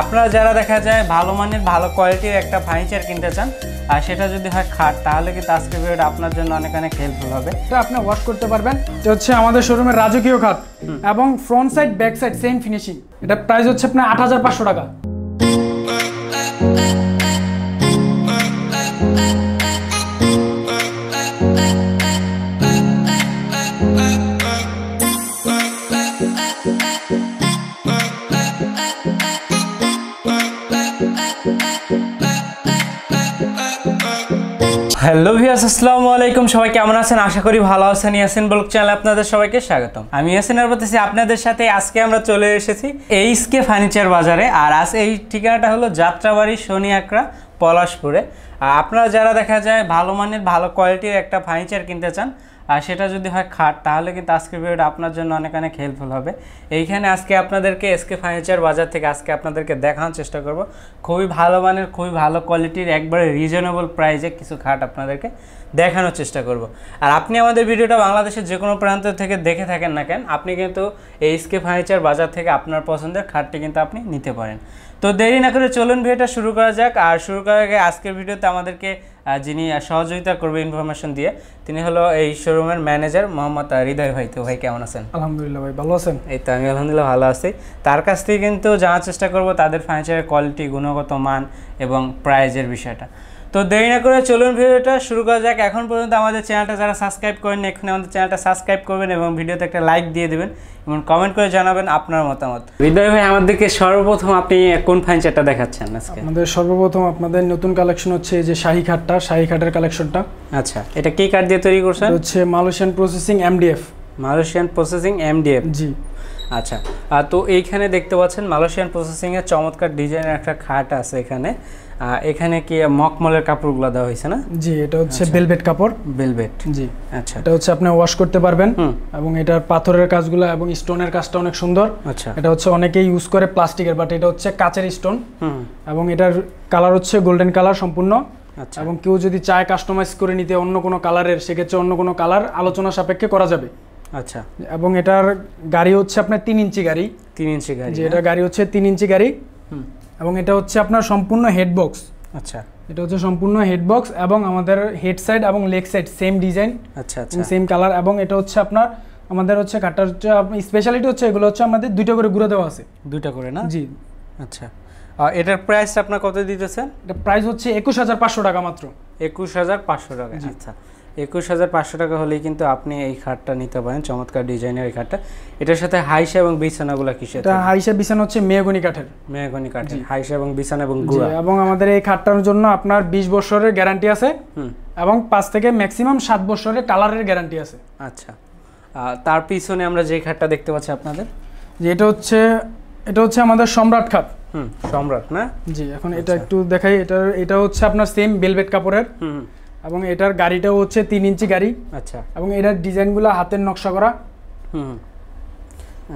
আপনারা যারা দেখা যায় ভালো মানের ভালো কোয়ালিটির একটা ফার্নিচার কিনতে চান আর সেটা যদি হয় খাট তাহলে কিন্তু আজকে ভিডিওটা আপনার জন্য অনেক অনেক হেল্পফুল হবে তো আপনি ওয়াশ করতে পারবেন এটা হচ্ছে আমাদের শোরুমের রাজকীয় খাট এবং front side back side same finishing এটা প্রাইস হচ্ছে আপনার আট হাজার পাঁচশো টাকা হ্যালো ভিয়াস আসসালামু আলাইকুম সবাই কেমন আছেন আশা করি ভালো আছেন ইয়াসিন ব্লগ চ্যানেল আপনাদের সবাইকে স্বাগতম আমি ইয়াসিন আর বলতেছি আপনাদের সাথে আজকে আমরা চলে এসেছি এইচ কে ফার্নিচার বাজারে আর আজ এই ঠিকানাটা হলো যাত্রাবাড়ি শনি আকড়া পলাশপুরে আপনারা যারা দেখা যায় ভালো মানের ভালো কোয়ালিটির একটা ফার্নিচার কিনতে চান আর সেটা যদি হয় খাট তাহলে কিন্তু আজকের ভিডিওটা আপনার জন্য অনেক অনেক হেল্পফুল হবে এইখানে আজকে আপনাদেরকে এসকে ফার্নিচার বাজার থেকে আজকে আপনাদেরকে দেখানোর চেষ্টা করব খুবই ভালো মানের খুবই ভালো কোয়ালিটির একবারে রিজনেবল প্রাইজে কিছু খাট আপনাদেরকে দেখানোর চেষ্টা করব আর আপনি আমাদের ভিডিওটা বাংলাদেশের যে কোনো প্রান্ত থেকে দেখে থাকেন না কেন আপনি কিন্তু এই এসকে ফার্নিচার বাজার থেকে আপনার পছন্দের খাটটি কিন্তু আপনি নিতে পারেন তো দেরি না করে চলুন ভিডিওটা শুরু করা যাক আর শুরু করার আগে আজকের ভিডিওতে আমাদেরকে যিনি সহযোগিতা করবে ইনফরমেশন দিয়ে তিনি হলো এই শোরুমের ম্যানেজার মোহাম্মদ হৃদয় ভাই তো ভাই কেমন আছেন আলহামদুলিল্লাহ ভাই ভালো আছেন এই তো আমি আলহামদুলিল্লাহ ভালো আছি তার কাছ থেকে কিন্তু জানার চেষ্টা করব তাদের ফার্নিচারের কোয়ালিটি গুণগত মান এবং প্রাইজের বিষয়টা তো দেরি না করে চলুন ভিডিওটা শুরু করা যাক এখন পর্যন্ত আমাদের চ্যানেলটা যারা সাবস্ক্রাইব করেন এখানে আমাদের চ্যানেলটা সাবস্ক্রাইব করবেন এবং ভিডিওতে একটা লাইক দিয়ে দেবেন এবং কমেন্ট করে জানাবেন আপনার মতামত হৃদয় ভাই আমাদেরকে সর্বপ্রথম আপনি কোন ফাইন চারটা দেখাচ্ছেন আজকে আমাদের সর্বপ্রথম আপনাদের নতুন কালেকশন হচ্ছে এই যে শাহী খাটটা শাহী খাটের কালেকশনটা আচ্ছা এটা কি কাঠ দিয়ে তৈরি করছেন হচ্ছে Malaysian processing MDF Malaysian processing MDF জি আচ্ছা তো এইখানে দেখতে পাচ্ছেন মালয়েশিয়ান প্রসেসিংয়ের চমৎকার ডিজাইনের একটা খাট আছে এখানে এখানে কি মকমলের কাপড়গুলো দেওয়া হয়েছে না জি এটা হচ্ছে বেলভেট আচ্ছা। কাপড় বেলভেট জি আচ্ছা এটা হচ্ছে আপনি ওয়াশ করতে পারবেন এবং এটার পাথরের কাজগুলো এবং স্টোনের কাজটা অনেক সুন্দর আচ্ছা এটা হচ্ছে অনেকেই ইউজ করে প্লাস্টিকের বাট এটা হচ্ছে কাচের স্টোন এবং এটার কালার হচ্ছে গোল্ডেন কালার সম্পূর্ণ আচ্ছা এবং কেউ যদি চায় কাস্টমাইজ করে নিতে অন্য কোনো কালারের সেক্ষেত্রে অন্য কোনো কালার আলোচনা সাপেক্ষে করা যাবে আচ্ছা এবং এটার গাড়ি হচ্ছে আপনার তিন ইঞ্চি গাড়ি তিন ইঞ্চি গাড়ি হ্যাঁ। এটা গাড়ি হচ্ছে তিন ইঞ্চি গাড়ি হুম এবং এটা হচ্ছে আপনার সম্পূর্ণ হেডবক্স আচ্ছা এটা হচ্ছে সম্পূর্ণ হেডবক্স এবং আমাদের হেড সাইড এবং লেগ সাইড সেম ডিজাইন আচ্ছা আচ্ছা সেম কালার এবং এটা হচ্ছে আপনার আমাদের হচ্ছে কাটার হচ্ছে স্পেশালিটি হচ্ছে এগুলো হচ্ছে আমাদের দুইটা করে গুঁড়ো দেওয়া আছে দুইটা করে না জি আচ্ছা আর এটার প্রাইস আপনার কত দিতেছেন এটা প্রাইস হচ্ছে একুশ হাজার পাঁচশো টাকা মাত্র একুশ হাজার পাঁচশো টাকা আচ্ছা একুশ হাজার পাঁচশো টাকা হলেই কিন্তু আপনি এই খাটটা নিতে পারেন চমৎকার ডিজাইনের এই খাটটা এটার সাথে হাইসা এবং বিছানাগুলো কিসের হাইসা বিছানা হচ্ছে মেয়গনি কাঠের মেয়গনি কাঠের হাইসা এবং বিছানা এবং গুড়া এবং আমাদের এই খাটটার জন্য আপনার বিশ বছরের গ্যারান্টি আছে এবং পাঁচ থেকে ম্যাক্সিমাম সাত বছরের কালারের গ্যারান্টি আছে আচ্ছা তার পিছনে আমরা যে খাটটা দেখতে পাচ্ছি আপনাদের যে এটা হচ্ছে এটা হচ্ছে আমাদের সম্রাট খাট সম্রাট না জি এখন এটা আচ্ছা। একটু দেখাই এটা এটা হচ্ছে আপনার সেম বেলভেট কাপড়ের হুম এবং এটার গাড়িটাও হচ্ছে তিন ইঞ্চি গাড়ি আচ্ছা এবং এটার ডিজাইনগুলো হাতের নকশা করা হুম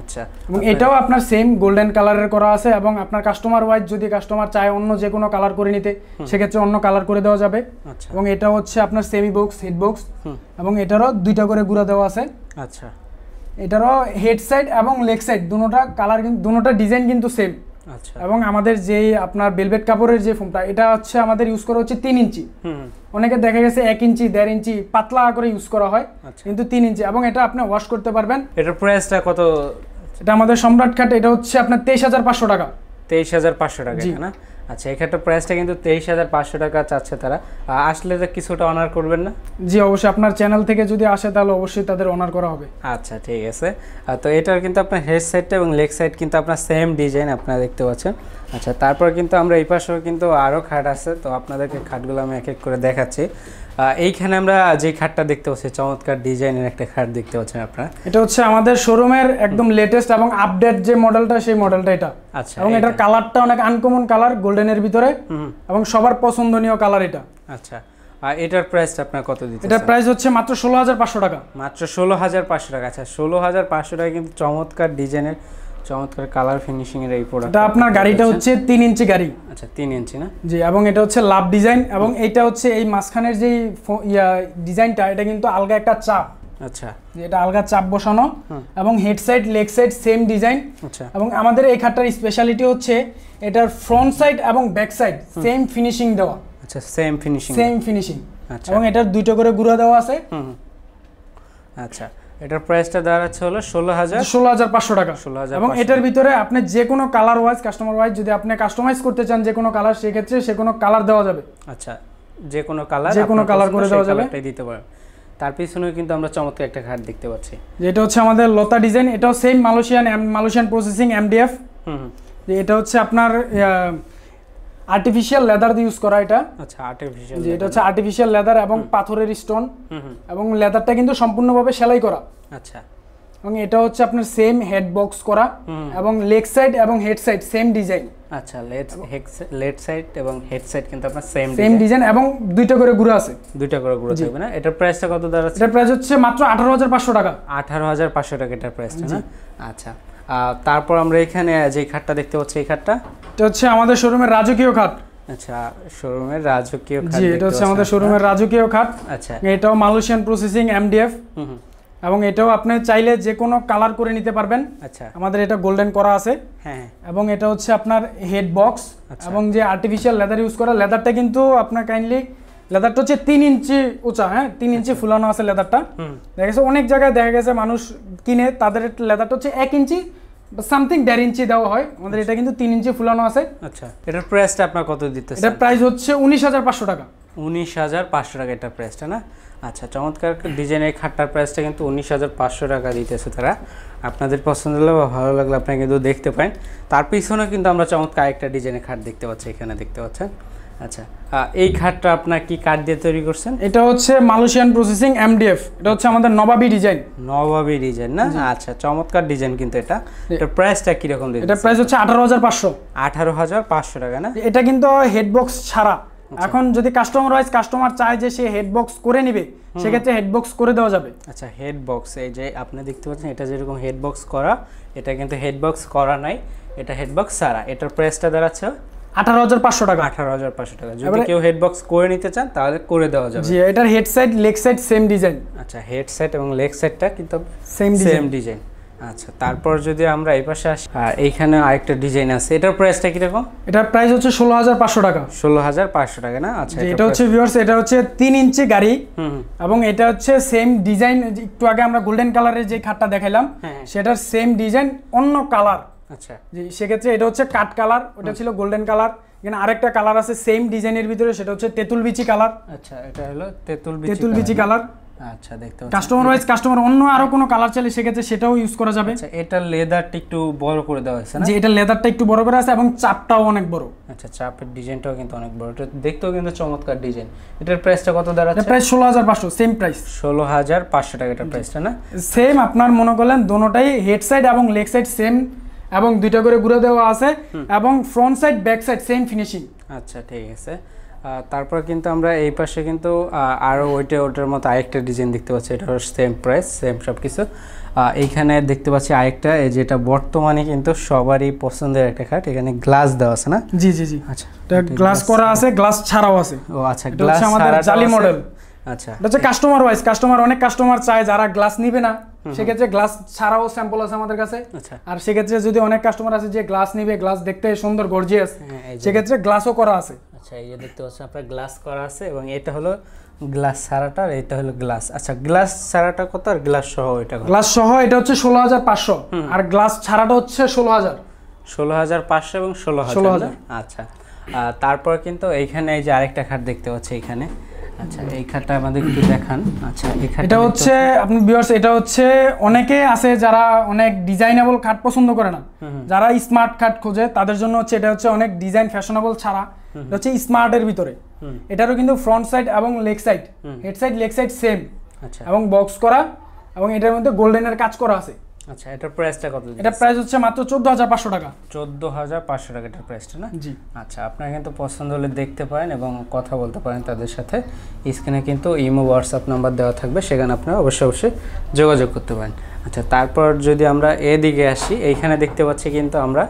আচ্ছা এবং এটাও আপনার সেম গোল্ডেন কালারের করা আছে এবং আপনার কাস্টমার ওয়াইজ যদি কাস্টমার চায় অন্য যে কোনো কালার করে নিতে সেক্ষেত্রে অন্য কালার করে দেওয়া যাবে আচ্ছা। এবং এটা হচ্ছে আপনার সেমি বক্স হেড বক্স এবং এটারও দুইটা করে গুঁড়া দেওয়া আছে আচ্ছা এটারও হেড সাইড এবং লেগ সাইড দুটোটা কালার কিন্তু দুটোটা ডিজাইন কিন্তু সেম আচ্ছা। এবং আমাদের যে আপনার বেলভেট কাপড়ের যে ফোমটা এটা হচ্ছে আমাদের ইউজ করা হচ্ছে তিন ইঞ্চি অনেকে দেখা গেছে এক ইঞ্চি দেড় ইঞ্চি পাতলা করে ইউজ করা হয় আচ্ছা। কিন্তু তিন ইঞ্চি এবং এটা আপনি ওয়াশ করতে পারবেন এটার প্রাইসটা কত এটা আমাদের সম্রাট খাট এটা হচ্ছে আপনার তেইশ হাজার পাঁচশো টাকা তেইশ হাজার পাঁচশো টাকা না আচ্ছা এক্ষেত্রে প্রাইসটা কিন্তু তেইশ হাজার পাঁচশো টাকা চাচ্ছে তারা আসলে তো কিছুটা অনার করবেন না জি অবশ্যই আপনার চ্যানেল থেকে যদি আসে তাহলে অবশ্যই তাদের অনার করা হবে আচ্ছা ঠিক আছে তো এটার কিন্তু আপনার হেড সাইডটা এবং লেগ সাইড কিন্তু আপনার সেম ডিজাইন আপনারা দেখতে পাচ্ছেন আচ্ছা তারপর কিন্তু আমরা এই পাশেও কিন্তু আরও খাট আছে তো আপনাদেরকে খাটগুলো আমি এক এক করে দেখাচ্ছি এইখানে আমরা যে খাটটা দেখতে পাচ্ছি চমৎকার ডিজাইনের একটা খাট দেখতে পাচ্ছেন আপনারা এটা হচ্ছে আমাদের শোরুমের একদম লেটেস্ট এবং আপডেট যে মডেলটা সেই মডেলটা এটা আচ্ছা এবং এটার কালারটা অনেক আনকমন কালার গোল্ড গোল্ডেনের ভিতরে এবং সবার পছন্দনীয় কালার এটা আচ্ছা আর এটার প্রাইসটা আপনার কত দিচ্ছেন এটার প্রাইস হচ্ছে মাত্র ষোলো হাজার পাঁচশো টাকা মাত্র ষোলো হাজার পাঁচশো টাকা আচ্ছা ষোলো হাজার পাঁচশো টাকা কিন্তু চমৎকার ডিজাইনের চমৎকার কালার ফিনিশিং এর এই প্রোডাক্ট এটা আপনার গাড়িটা হচ্ছে তিন ইঞ্চি গাড়ি আচ্ছা তিন ইঞ্চি না জি এবং এটা হচ্ছে লাভ ডিজাইন এবং এটা হচ্ছে এই মাঝখানের যে ডিজাইনটা এটা কিন্তু আলগা একটা চাপ আচ্ছা এটা আলগা চাপ বসানো এবং head side leg side same design আচ্ছা এবং আমাদের এই খাটটার স্পেশালিটি হচ্ছে এটার ফ্রন্ট সাইড এবং ব্যাক সাইড সেম ফিনিশিং দেওয়া আচ্ছা সেম ফিনিশিং সেম ফিনিশিং আচ্ছা এবং এটার দুটো করে গুঁড়া দেওয়া আছে আচ্ছা এটার প্রাইসটা দাঁড়াচ্ছে হলো ষোলো হাজার ষোলো হাজার পাঁচশো টাকা ষোলো হাজার এবং এটার ভিতরে আপনি যে কোনো কালার ওয়াইজ কাস্টমার ওয়াইজ যদি আপনি কাস্টমাইজ করতে চান যে কোনো কালার সেক্ষেত্রে সে কোনো কালার দেওয়া যাবে আচ্ছা যে কোনো কালার যে কোনো কালার করে দেওয়া যাবে এটাই দিতে পারেন তার পিছনেও কিন্তু আমরা চমৎকার একটা ঘাট দেখতে পাচ্ছি যেটা হচ্ছে আমাদের লতা ডিজাইন এটাও same Malaysian Malaysian processing MDF হুম এটা হচ্ছে আপনার আর্টিফিশিয়াল লেদার দিয়ে ইউজ করা এটা আচ্ছা আর্টিফিশিয়াল যে এটা হচ্ছে আর্টিফিশিয়াল লেদার এবং পাথরের স্টোন এবং লেদারটা কিন্তু সম্পূর্ণভাবে সেলাই করা আচ্ছা এবং এটা হচ্ছে আপনার সেম হেড বক্স করা এবং লেগ সাইড এবং হেড সাইড সেম ডিজাইন আচ্ছা লেট সাইড এবং হেড সাইড কিন্তু আপনার সেম সেম ডিজাইন এবং দুইটা করে ঘুরে আছে দুইটা করে ঘুরে থাকবে না এটার প্রাইসটা কত দাঁড়াচ্ছে এটার প্রাইস হচ্ছে মাত্র আঠারো হাজার পাঁচশো টাকা আঠারো হাজার পাঁচশো টাকা এটার প্রাইসটা না আচ্ছা তারপর আমরা এখানে যে খাটটা দেখতে পাচ্ছি এই খাটটা এটা হচ্ছে আমাদের শোরুমের রাজকীয় খাট আচ্ছা শোরুমের রাজকীয় খাট জি এটা হচ্ছে আমাদের শোরুমের রাজকীয় খাট আচ্ছা এটাও মালয়েশিয়ান প্রসেসিং এমডিএফ হুম এবং এটাও আপনি চাইলে যে কোনো কালার করে নিতে পারবেন আচ্ছা আমাদের এটা গোল্ডেন করা আছে হ্যাঁ, হ্যাঁ এবং এটা হচ্ছে আপনার হেড বক্স আচ্ছা। এবং যে আর্টিফিশিয়াল লেদার ইউজ করা লেদারটা কিন্তু আপনার কাইন্ডলি লেদারটা হচ্ছে তিন ইঞ্চি উঁচা হ্যাঁ তিন ইঞ্চি আচ্ছা। ফুলানো আছে লেদারটা দেখা গেছে অনেক জায়গায় দেখা গেছে মানুষ কিনে তাদের লেদারটা হচ্ছে এক ইঞ্চি সামথিং দেড় ইঞ্চি দেওয়া হয় আমাদের এটা কিন্তু তিন ইঞ্চি ফুলানো আছে আচ্ছা এটার প্রাইসটা আপনার কত দিতে এটার প্রাইস হচ্ছে উনিশ হাজার পাঁচশো টাকা উনিশ হাজার পাঁচশো টাকা এটার প্রাইসটা না আচ্ছা চমৎকার ডিজাইনের খাটটার প্রাইসটা কিন্তু উনিশ হাজার পাঁচশো টাকা দিতেছে তারা আপনাদের পছন্দ হলে বা ভালো লাগলে আপনারা কিন্তু দেখতে পাই তার পিছনে কিন্তু আমরা চমৎকার একটা ডিজাইনের খাট দেখতে পাচ্ছি এখানে দেখতে পাচ্ছেন আচ্ছা এই খাটটা আপনার কি কাঠ দিয়ে তৈরি করছেন এটা হচ্ছে মালয়েশিয়ান প্রসেসিং এমডিএফ এটা হচ্ছে আমাদের নবাবী ডিজাইন নবাবী ডিজাইন না আচ্ছা চমৎকার ডিজাইন কিন্তু এটা এটা প্রাইসটা কি রকম এটা প্রাইস হচ্ছে 18500 18500 টাকা না এটা কিন্তু হেড বক্স ছাড়া আচ্ছা। এখন যদি কাস্টমার ওয়াইজ কাস্টমার চায় যে সে হেড বক্স করে নেবে সেক্ষেত্রে হেড বক্স করে দেওয়া যাবে আচ্ছা হেড বক্স এই যে আপনি দেখতে পাচ্ছেন এটা যেরকম হেড বক্স করা এটা কিন্তু হেড বক্স করা নাই এটা হেডবক্স বক্স ছাড়া এটার প্রাইসটা দাঁড়াচ্ছে আঠারো হাজার পাঁচশো টাকা আঠারো হাজার পাঁচশো টাকা যদি কেউ হেডবক্স করে নিতে চান তাহলে করে দেওয়া যাবে জি এটার head side leg side same design আচ্ছা হেড এবং লেগ সাইডটা কিন্তু সেম সেম ডিজাইন আচ্ছা তারপর যদি আমরা এই পাশে আসি আর এইখানে আরেকটা ডিজাইন আছে এটার প্রাইসটা কীরকম এটার প্রাইস হচ্ছে ষোলো হাজার পাঁচশো টাকা ষোলো হাজার পাঁচশো টাকা না আচ্ছা এটা হচ্ছে ভিউয়ার্স এটা হচ্ছে তিন ইঞ্চি গাড়ি এবং এটা হচ্ছে সেম ডিজাইন একটু আগে আমরা গোল্ডেন কালারের যে খাটটা দেখাইলাম হ্যাঁ, হ্যাঁ। সেটার সেম ডিজাইন অন্য কালার আচ্ছা জি সেক্ষেত্রে এটা হচ্ছে কাট কালার ওটা ছিল গোল্ডেন কালার এখানে আরেকটা কালার আছে সেম ডিজাইনের ভিতরে সেটা হচ্ছে তেঁতুল বিচি কালার আচ্ছা এটা হলো তেতুল বিচি তেঁতুল বিচি কালার আচ্ছা দেখতে কাস্টমার ওয়াইজ কাস্টমার অন্য আরো হ্যাঁ। কোনো কালার চাইলে সেক্ষেত্রে সেটাও ইউজ করা যাবে আচ্ছা এটা লেদারটা একটু বড় করে দেওয়া হয়েছে না যে এটা লেদারটা একটু বড় করে আছে এবং চাপটাও অনেক বড় আচ্ছা চাপের ডিজাইনটাও কিন্তু অনেক বড় এটা দেখতেও কিন্তু চমৎকার ডিজাইন এটার প্রাইসটা কত দাঁড়াচ্ছে প্রায় ষোলো হাজার পাঁচশো সেম প্রাইস ষোলো হাজার পাঁচশো টাকা এটার প্রাইসটা না সেম আপনার মনে করলেন দোনোটাই হেড সাইড এবং লেগ সাইড সেম এবং দুইটা করে গুঁড়ো দেওয়া আছে এবং front side back side same finishing আচ্ছা ঠিক আছে তারপর কিন্তু আমরা এই পাশে কিন্তু আরও ওইটা ওইটার মতো আরেকটা ডিজাইন দেখতে পাচ্ছি এটা হলো সেম প্রাইস সেম সব কিছু এইখানে দেখতে পাচ্ছি আরেকটা এই যেটা বর্তমানে কিন্তু সবারই পছন্দের একটা খাট এখানে গ্লাস দেওয়া আছে না জি জি জি আচ্ছা গ্লাস করা আছে গ্লাস ছাড়াও আছে ও আচ্ছা গ্লাস আমাদের জালি মডেল আচ্ছা এটা হচ্ছে কাস্টমার ওয়াইজ কাস্টমার অনেক কাস্টমার চায় যারা গ্লাস নিবে না সেক্ষেত্রে গ্লাস ছাড়াও স্যাম্পল আছে আমাদের কাছে আচ্ছা। আর সেক্ষেত্রে যদি অনেক কাস্টমার আছে যে গ্লাস নিবে গ্লাস দেখতে সুন্দর গর্জিয়াস সেক্ষেত্রে গ্লাসও করা আছে আচ্ছা এই যে দেখতে পাচ্ছেন আপনার গ্লাস করা আছে এবং এটা হলো গ্লাস সারাটা আর এটা হলো গ্লাস আচ্ছা গ্লাস সারাটা কত আর গ্লাস সহ এটা গ্লাস সহ এটা হচ্ছে ষোলো হাজার পাঁচশো আর গ্লাস ছাড়াটা হচ্ছে ষোলো হাজার ষোলো হাজার পাঁচশো এবং ষোলো হাজার আচ্ছা তারপর কিন্তু এইখানে এই যে আরেকটা খাট দেখতে পাচ্ছি এখানে আচ্ছা, আচ্ছা, এটা হচ্ছে এটা হচ্ছে যারা অনেক খাট পছন্দ করে না যারা স্মার্ট খাট খোঁজে তাদের জন্য হচ্ছে এটা হচ্ছে অনেক ডিজাইন ফ্যাশনেবল ছাড়া হচ্ছে স্মার্টের ভিতরে এটারও কিন্তু ফ্রন্ট সাইড এবং leg side head side leg side same এবং বক্স করা এবং এটার মধ্যে গোল্ডেনের কাজ করা আছে আচ্ছা এটার প্রাইসটা কত এটা প্রাইস হচ্ছে মাত্র 14500 টাকা 14500 টাকা এটার প্রাইসটা না জি আচ্ছা আপনারা কিন্তু পছন্দ হলে দেখতে পারেন এবং কথা বলতে পারেন তাদের সাথে স্ক্রিনে কিন্তু ইমো হোয়াটসঅ্যাপ নাম্বার দেওয়া থাকবে সেখানে আপনারা অবশ্যই অবশ্যই যোগাযোগ করতে পারেন আচ্ছা তারপর যদি আমরা এদিকে আসি এইখানে দেখতে পাচ্ছি কিন্তু আমরা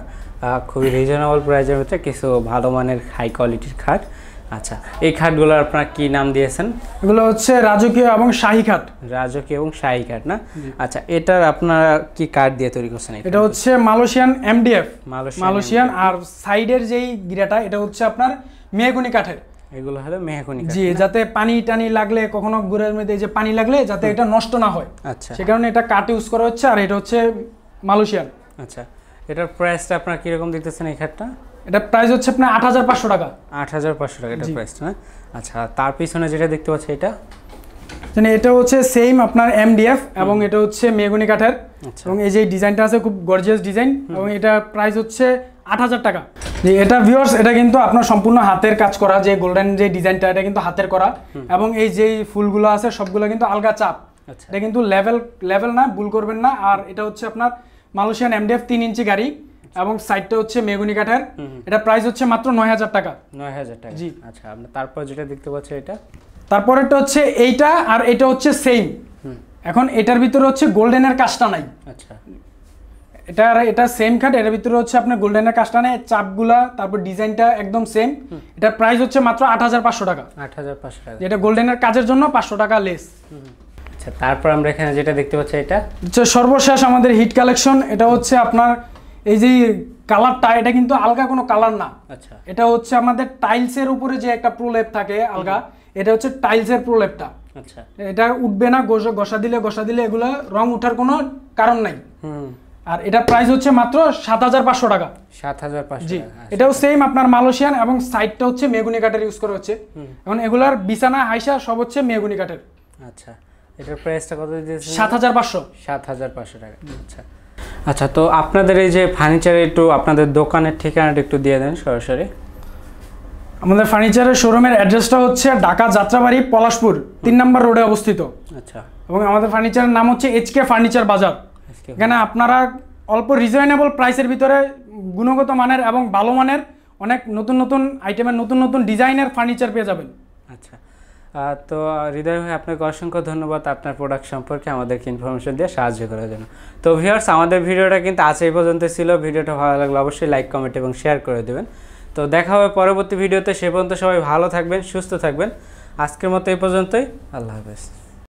খুবই রিজনেবল প্রাইসের মধ্যে কিছু ভালো মানের হাই কোয়ালিটির খাট আচ্ছা এই খাটগুলো আপনারা কি নাম দিয়েছেন এগুলো হচ্ছে রাজকীয় এবং শাহী খাট রাজকীয় এবং শাহী খাট না আচ্ছা এটার আপনারা কি কাঠ দিয়ে তৈরি করছেন এটা হচ্ছে মালয়েশিয়ান এমডিএফ মালয়েশিয়ান আর সাইডের যেই গিরাটা এটা হচ্ছে আপনার মেহগুনি কাঠের এগুলো হলো মেহগনি জি যাতে পানি টানি লাগলে কখনো গুড়ের মধ্যে যে পানি লাগলে যাতে এটা নষ্ট না হয় আচ্ছা সে কারণে এটা কাঠ ইউজ করা হচ্ছে আর এটা হচ্ছে মালয়েশিয়ান আচ্ছা এটার প্রাইসটা আপনারা কিরকম দেখতেছেন এই খাটটা এটা প্রাইস হচ্ছে আপনার আট হাজার পাঁচশো টাকা আট হাজার পাঁচশো টাকা এটা প্রাইস হ্যাঁ আচ্ছা তার পিছনে যেটা দেখতে পাচ্ছি এটা মানে এটা হচ্ছে সেম আপনার এমডিএফ এবং এটা হচ্ছে মেগুনি কাঠের আচ্ছা। এবং এই যে ডিজাইনটা আছে খুব গর্জিয়াস ডিজাইন এবং এটা প্রাইস হচ্ছে আট হাজার টাকা যে এটা ভিউয়ার্স এটা কিন্তু আপনার সম্পূর্ণ হাতের কাজ করা যে গোল্ডেন যে ডিজাইনটা এটা কিন্তু হাতের করা এবং এই যে ফুলগুলো আছে সবগুলো কিন্তু আলগা চাপ আচ্ছা। এটা কিন্তু লেভেল লেভেল না ভুল করবেন না আর এটা হচ্ছে আপনার মালয়েশিয়ান এমডিএফ তিন ইঞ্চি গাড়ি এবং সাইডটা হচ্ছে মেগুনি কাঠের এটা প্রাইস হচ্ছে মাত্র নয় হাজার টাকা নয় হাজার টাকা জি আচ্ছা আপনি তারপর যেটা দেখতে পাচ্ছি এটা এটা হচ্ছে এইটা আর এটা হচ্ছে সেম এখন এটার ভিতরে হচ্ছে গোল্ডেনের কাজটা নাই আচ্ছা এটা আর এটা সেম খাট এটার ভিতরে হচ্ছে আপনার গোল্ডেনের কাজটা নেই চাপগুলা তারপর ডিজাইনটা একদম সেম এটা প্রাইস হচ্ছে মাত্র আট হাজার পাঁচশো টাকা আট হাজার পাঁচশো টাকা যেটা গোল্ডেনের কাজের জন্য পাঁচশো টাকা লেস আচ্ছা তারপর আমরা এখানে যেটা দেখতে পাচ্ছি এটা সর্বশেষ আমাদের হিট কালেকশন এটা হচ্ছে আপনার এই যে কালারটা এটা কিন্তু আলগা কোনো কালার না আচ্ছা এটা হচ্ছে আমাদের টাইলসের উপরে যে একটা প্রলেপ থাকে আলগা এটা হচ্ছে টাইলসের প্রলেপটা আচ্ছা এটা উঠবে না ঘষা দিলে ঘষা দিলে এগুলো রং ওঠার কোনো কারণ নাই আর এটা প্রাইস হচ্ছে মাত্র সাত হাজার পাঁচশো টাকা সাত হাজার জি আচ্ছা। এটাও সেম আপনার মালয়েশিয়ান এবং সাইডটা হচ্ছে মেগুনি কাঠের ইউজ করা হচ্ছে এখন এগুলার বিছানা হাইসা সব হচ্ছে মেগুনি কাঠের আচ্ছা এটার প্রাইসটা কত দিয়েছে সাত হাজার পাঁচশো সাত হাজার পাঁচশো টাকা আচ্ছা আচ্ছা তো আপনাদের এই যে ফার্নিচারের একটু আপনাদের দোকানের ঠিকানাটা একটু দিয়ে দেন সরাসরি আমাদের ফার্নিচারের শোরুমের অ্যাড্রেসটা হচ্ছে ঢাকা যাত্রাবাড়ি পলাশপুর তিন নম্বর রোডে অবস্থিত আচ্ছা এবং আমাদের ফার্নিচারের নাম হচ্ছে এইচকে ফার্নিচার বাজার এখানে আপনারা অল্প রিজনেবল প্রাইসের ভিতরে গুণগত মানের এবং ভালো মানের অনেক নতুন নতুন আইটেমের নতুন নতুন ডিজাইনের ফার্নিচার পেয়ে যাবেন আচ্ছা তো হৃদয় ভাই আপনাকে অসংখ্য ধন্যবাদ আপনার প্রোডাক্ট সম্পর্কে আমাদেরকে ইনফরমেশন দিয়ে সাহায্য করার জন্য তো ভিউয়ার্স আমাদের ভিডিওটা কিন্তু আজ এই পর্যন্ত ছিল ভিডিওটা ভালো লাগলে অবশ্যই লাইক কমেন্ট এবং শেয়ার করে দেবেন তো দেখা হবে পরবর্তী ভিডিওতে সে পর্যন্ত সবাই ভালো থাকবেন সুস্থ থাকবেন আজকের মতো এই পর্যন্তই আল্লাহ হাফেজ